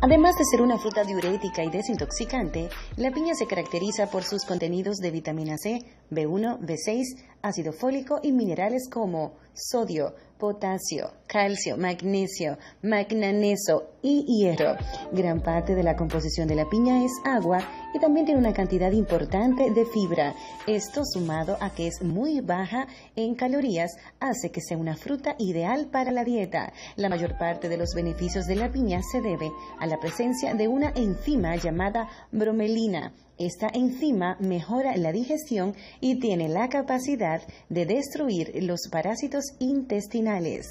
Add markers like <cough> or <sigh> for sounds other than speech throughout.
Además de ser una fruta diurética y desintoxicante, la piña se caracteriza por sus contenidos de vitamina C, B1, B6, ácido fólico y minerales como sodio, potasio, calcio, magnesio, magnaneso y hierro. Gran parte de la composición de la piña es agua y también tiene una cantidad importante de fibra. Esto sumado a que es muy baja en calorías hace que sea una fruta ideal para la dieta. La mayor parte de los beneficios de la piña se debe a la presencia de una enzima llamada bromelina esta enzima mejora la digestión y tiene la capacidad de destruir los parásitos intestinales.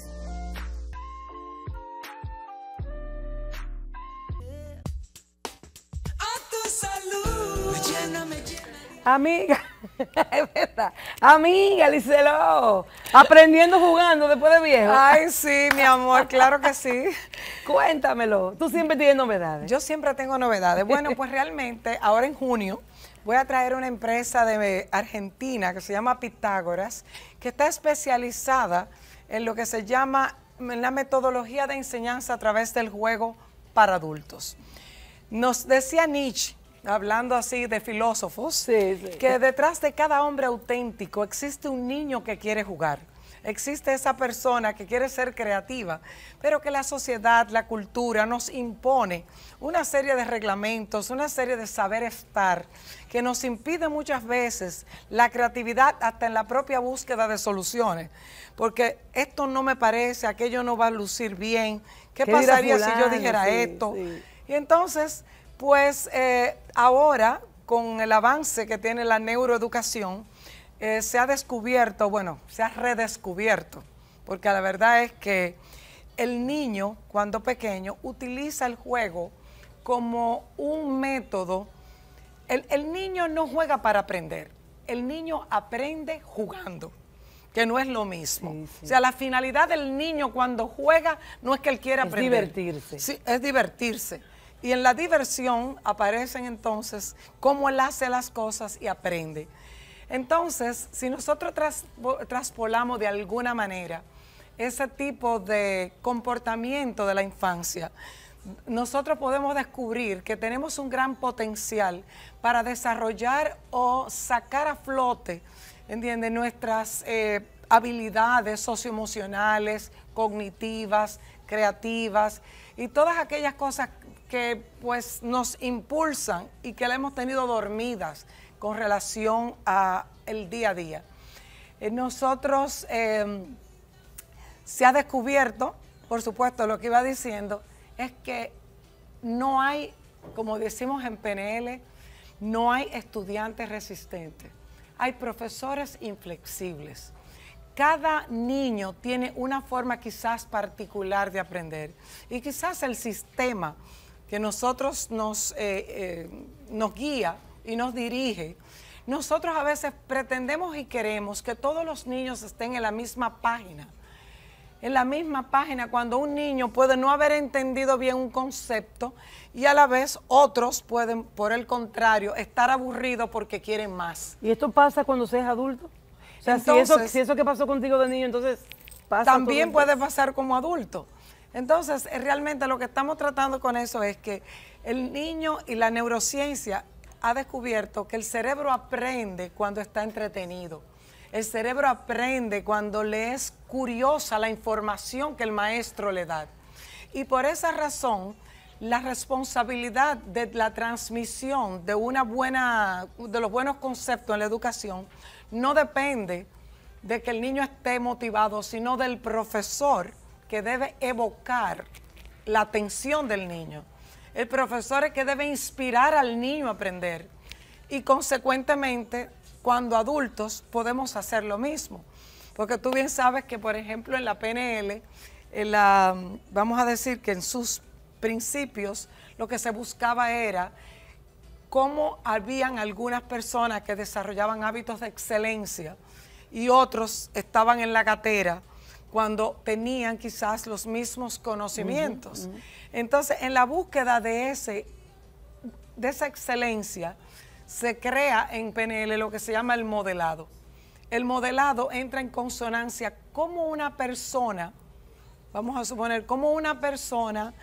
Amiga, <laughs> Amiga, Licelo, aprendiendo jugando después de viejo. Ay, sí, mi amor, claro que sí. Cuéntamelo. Tú siempre tienes novedades. Yo siempre tengo novedades. Bueno, pues <laughs> realmente ahora en junio voy a traer una empresa de Argentina que se llama Pitágoras, que está especializada en lo que se llama la metodología de enseñanza a través del juego para adultos. Nos decía Nietzsche, hablando así de filósofos, que detrás de cada hombre auténtico existe un niño que quiere jugar existe esa persona que quiere ser creativa, pero que la sociedad, la cultura nos impone una serie de reglamentos, una serie de saber estar, que nos impide muchas veces la creatividad hasta en la propia búsqueda de soluciones. Porque esto no me parece, aquello no va a lucir bien, ¿qué, pasaría si yo dijera esto? Y entonces, pues eh, ahora, con el avance que tiene la neuroeducación, eh, se ha descubierto, bueno, se ha redescubierto, porque la verdad es que el niño, cuando pequeño, utiliza el juego como un método. El, niño no juega para aprender, el niño aprende jugando que no es lo mismo. O sea, la finalidad del niño cuando juega no es que él quiera aprender. Es divertirse. Sí, es divertirse. Y en la diversión aparecen entonces cómo él hace las cosas y aprende. Entonces, si nosotros traspolamos de alguna manera ese tipo de comportamiento de la infancia, nosotros podemos descubrir que tenemos un gran potencial para desarrollar o sacar a flote, entiende Nuestras eh, habilidades socioemocionales, cognitivas, creativas y todas aquellas cosas que pues nos impulsan y que la hemos tenido dormidas con relación a el día a día. Eh, nosotros em, se ha descubierto, por supuesto, lo que iba diciendo, es que no hay, como decimos en PNL, no hay estudiantes resistentes, hay profesores inflexibles. Cada niño tiene una forma quizás particular de aprender y quizás el sistema que nosotros nos, eh, eh, nos guía y nos dirige, nosotros a veces pretendemos y queremos que todos los niños estén en la misma página. En la misma página, cuando un niño puede no haber entendido bien un concepto y a la vez otros pueden, por el contrario, estar aburridos porque quieren más. ¿Y esto pasa cuando seas adulto? si, eso, si eso que pasó contigo de niño, entonces También puede pasar como adulto. Entonces, eh, realmente lo que estamos tratando con eso es que el niño y la neurociencia ha descubierto que el cerebro aprende cuando está entretenido. El cerebro aprende cuando le es curiosa la información que el maestro le da. Y por esa razón, la responsabilidad de la transmisión de una buena de los buenos conceptos en la educación no depende de que el niño esté motivado, sino del profesor que debe evocar la atención del niño. El profesor es que debe inspirar al niño a aprender. Y consecuentemente, cuando adultos podemos hacer lo mismo. Porque tú bien sabes que, por ejemplo, en la PNL, vamos a decir que en sus principios lo que se buscaba era cómo habían algunas personas que desarrollaban hábitos de excelencia y otros estaban en la gatera cuando tenían quizás los mismos conocimientos. Entonces, en la búsqueda de, ese, de esa excelencia, se crea en PNL lo que se llama el modelado. El modelado entra en consonancia como una persona, vamos a suponer, como una persona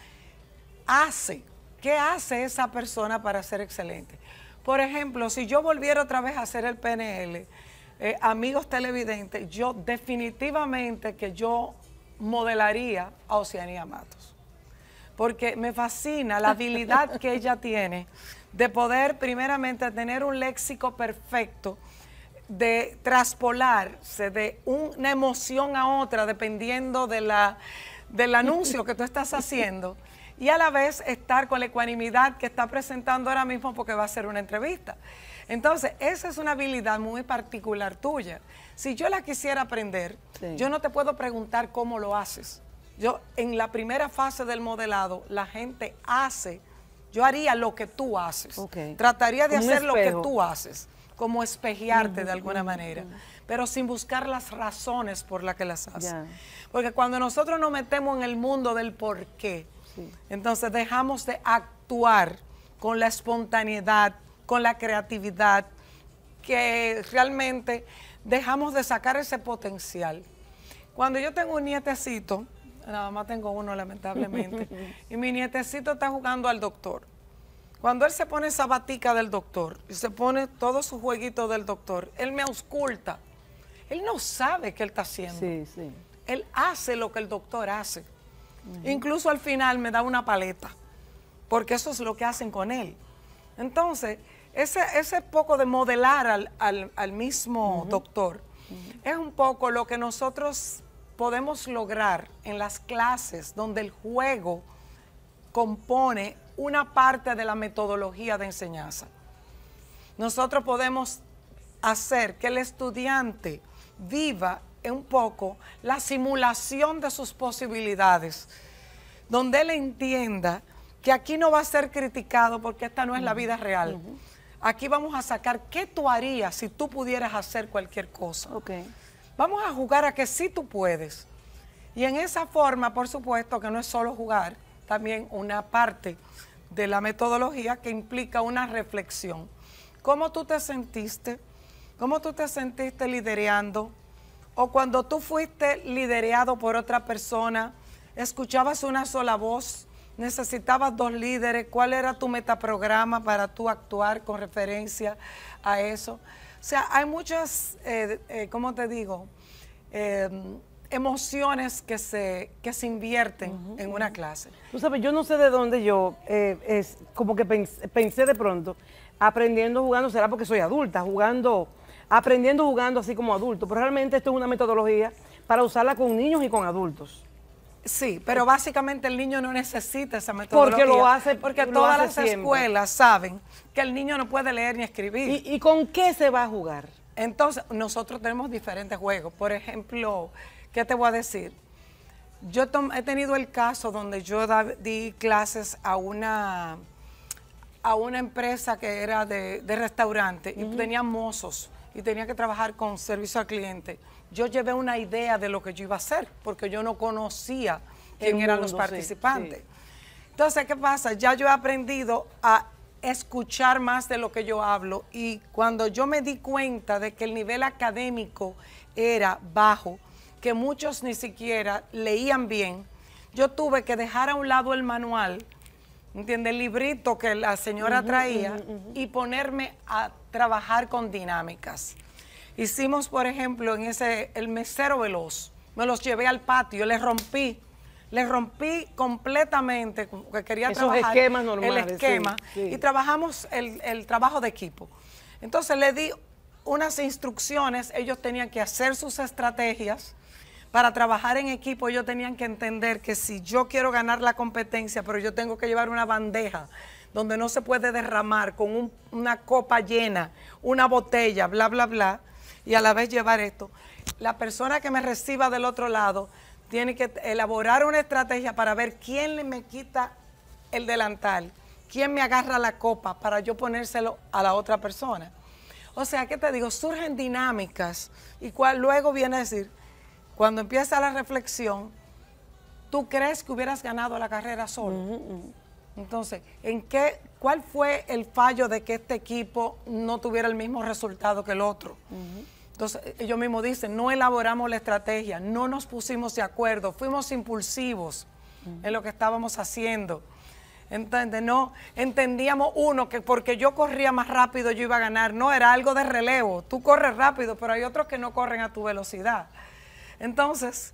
hace, ¿qué hace esa persona para ser excelente? Por ejemplo, si yo volviera otra vez a hacer el PNL, eh, amigos televidentes, yo definitivamente que yo modelaría a Oceanía Matos. Porque me fascina la habilidad que ella <laughs> tiene de poder primeramente tener un léxico perfecto, de traspolarse de una emoción a otra dependiendo de la, del anuncio que tú estás haciendo y a la vez estar con la ecuanimidad que está presentando ahora mismo porque va a ser una entrevista. Entonces, esa es una habilidad muy particular tuya. Si yo la quisiera aprender, yo no te puedo preguntar cómo lo haces. Yo, en la primera fase del modelado, la gente hace, yo haría lo que tú haces. Trataría de hacer lo que tú haces, como espejearte de alguna manera, pero sin buscar las razones por las que las haces. Porque cuando nosotros nos metemos en el mundo del por qué, entonces dejamos de actuar con la espontaneidad con la creatividad, que realmente dejamos de sacar ese potencial. Cuando yo tengo un nietecito, nada más tengo uno lamentablemente, <laughs> y mi nietecito está jugando al doctor. Cuando él se pone esa batica del doctor y se pone todo su jueguito del doctor, él me ausculta. Él no sabe qué él está haciendo. Él hace lo que el doctor hace. Incluso al final me da una paleta, porque eso es lo que hacen con él. Entonces, ese, poco de modelar al, mismo doctor es un poco lo que nosotros podemos lograr en las clases donde el juego compone una parte de la metodología de enseñanza. Nosotros podemos hacer que el estudiante viva un poco la simulación de sus posibilidades, donde él entienda que aquí no va a ser criticado porque esta no es la vida real. Aquí vamos a sacar qué tú harías si tú pudieras hacer cualquier cosa. Vamos a jugar a que sí tú puedes. Y en esa forma, por supuesto, que no es solo jugar, también una parte de la metodología que implica una reflexión. ¿Cómo tú te sentiste? ¿Cómo tú te sentiste lidereando? O cuando tú fuiste lidereado por otra persona, escuchabas una sola voz, necesitabas dos líderes, cuál era tu metaprograma para tú actuar con referencia a eso. O sea, hay muchas, eh, eh ¿cómo te digo? Eh, emociones que se, que se invierten en una clase. Tú sabes, yo no sé de dónde yo, eh, es como que pensé, pensé de pronto, aprendiendo jugando, será porque soy adulta, jugando, aprendiendo jugando así como adulto, pero realmente esto es una metodología para usarla con niños y con adultos. Sí, pero básicamente el niño no necesita esa metodología. Porque lo hace Porque todas las escuelas saben que el niño no puede leer ni escribir. ¿Y, con qué se va a jugar? Entonces, nosotros tenemos diferentes juegos. Por ejemplo, ¿qué te voy a decir? Yo he tenido el caso donde yo di clases a una, a una empresa que era de, restaurante y tenía mozos y tenía que trabajar con servicio al cliente yo llevé una idea de lo que yo iba a hacer, porque yo no conocía quién eran los participantes. Entonces, ¿qué pasa? Ya yo he aprendido a escuchar más de lo que yo hablo y cuando yo me di cuenta de que el nivel académico era bajo, que muchos ni siquiera leían bien, yo tuve que dejar a un lado el manual, El librito que la señora traía y ponerme a trabajar con dinámicas. Hicimos, por ejemplo, en ese, el mesero veloz. Me los llevé al patio, les rompí les rompí completamente, que quería Esos trabajar esquemas el esquema, y trabajamos el, el, trabajo de equipo. Entonces le di unas instrucciones, ellos tenían que hacer sus estrategias, para trabajar en equipo ellos tenían que entender que si yo quiero ganar la competencia, pero yo tengo que llevar una bandeja donde no se puede derramar con una copa llena, una botella, bla, bla, bla, y a la vez llevar esto. La persona que me reciba del otro lado tiene que elaborar una estrategia para ver quién me quita el delantal, quién me agarra la copa para yo ponérselo a la otra persona. O sea, ¿qué te digo? Surgen dinámicas y luego viene a decir, cuando empieza la reflexión, tú crees que hubieras ganado la carrera solo. Entonces, ¿en qué, ¿cuál fue el fallo de que este equipo no tuviera el mismo resultado que el otro? Entonces, ellos mismos dicen, no elaboramos la estrategia, no nos pusimos de acuerdo, fuimos impulsivos en lo que estábamos haciendo. ¿Entiendes? No entendíamos uno que porque yo corría más rápido yo iba a ganar. No, era algo de relevo. Tú corres rápido, pero hay otros que no corren a tu velocidad. Entonces,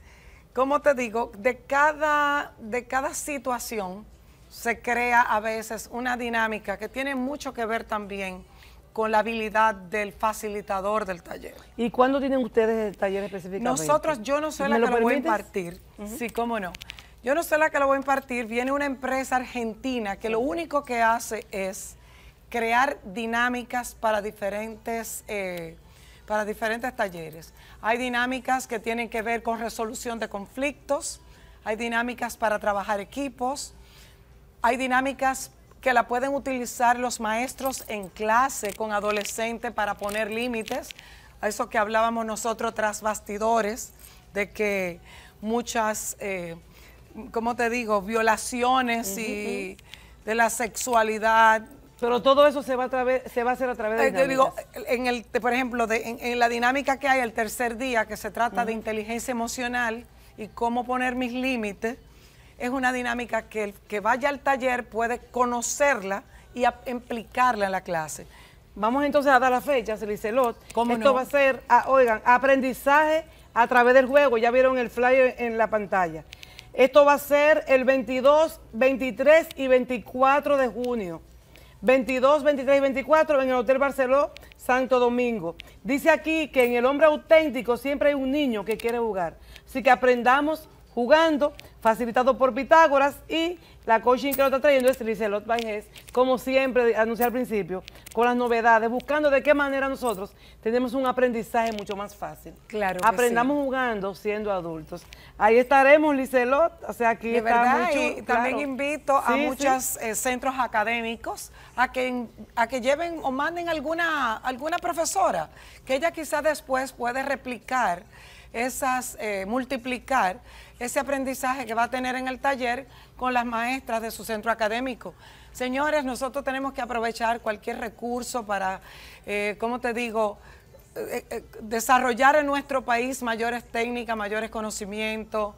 como te digo, de cada, de cada situación se crea a veces una dinámica que tiene mucho que ver también con la habilidad del facilitador del taller. ¿Y cuándo tienen ustedes el taller específico? Nosotros, yo no soy la que lo, voy a impartir. Sí, cómo no. Yo no soy la que lo voy a impartir. Viene una empresa argentina que lo único que hace es crear dinámicas para diferentes, eh, para diferentes talleres. Hay dinámicas que tienen que ver con resolución de conflictos, hay dinámicas para trabajar equipos, hay dinámicas que la pueden utilizar los maestros en clase con adolescentes para poner límites, a eso que hablábamos nosotros tras bastidores, de que muchas, eh, ¿cómo te digo?, violaciones y de la sexualidad. Pero todo eso se va a, se va a hacer a través de... Eh, digo, en el, por ejemplo, en, la dinámica que hay el tercer día, que se trata de inteligencia emocional y cómo poner mis límites, es una dinámica que el que vaya al taller puede conocerla y implicarla en la clase. Vamos entonces a dar las fechas, ¿Cómo Esto va a ser, ah, oigan, aprendizaje a través del juego. Ya vieron el flyer en la pantalla. Esto va a ser el 22, 23 y 24 de junio. 22, 23 y 24 en el Hotel Barceló, Santo Domingo. Dice aquí que en el hombre auténtico siempre hay un niño que quiere jugar. Así que aprendamos jugando, facilitado por Pitágoras y la coaching que nos está trayendo es Licelot Bajes, como siempre anuncié al principio, con las novedades, buscando de qué manera nosotros tenemos un aprendizaje mucho más fácil. Claro. Aprendamos jugando siendo adultos. Ahí estaremos, Licelot. O sea, aquí de y también invito a muchos eh, centros académicos a que, a que lleven o manden alguna, alguna profesora que ella quizá después puede replicar esas, eh, multiplicar ese aprendizaje que va a tener en el taller con las maestras de su centro académico. Señores, nosotros tenemos que aprovechar cualquier recurso para, como eh, ¿cómo te digo?, eh, desarrollar en nuestro país mayores técnicas, mayores conocimientos.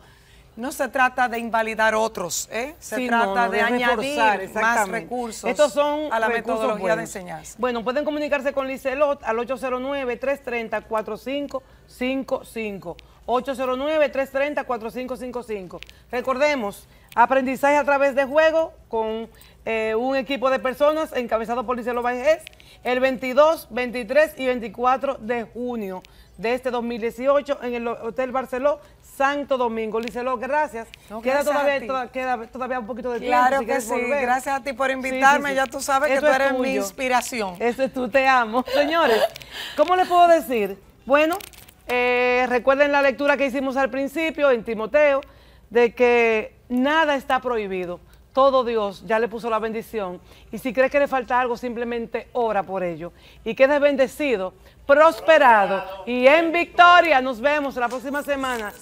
No se trata de invalidar otros, ¿eh? se trata de, añadir más recursos son a la metodología de enseñanza. Bueno, pueden comunicarse con Licelot al 809-330-4555. 809-330-4555. Recordemos, aprendizaje a través de juego con eh, un equipo de personas encabezado por Licelot es el 22, 23 y 24 de junio de este 2018 en el Hotel Barceló, Santo Domingo. Liceló, gracias. queda, todavía, un poquito de tiempo. Claro que sí. Gracias a ti por invitarme. Ya tú sabes que tú eres mi inspiración. Eso es tú, te amo. Señores, ¿cómo les puedo decir? Bueno, eh, recuerden la lectura que hicimos al principio en Timoteo, de que nada está prohibido todo Dios ya le puso la bendición. Y si crees que le falta algo, simplemente ora por ello. Y quedes bendecido, prosperado y en victoria. Nos vemos la próxima semana,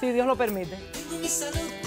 si Dios lo permite.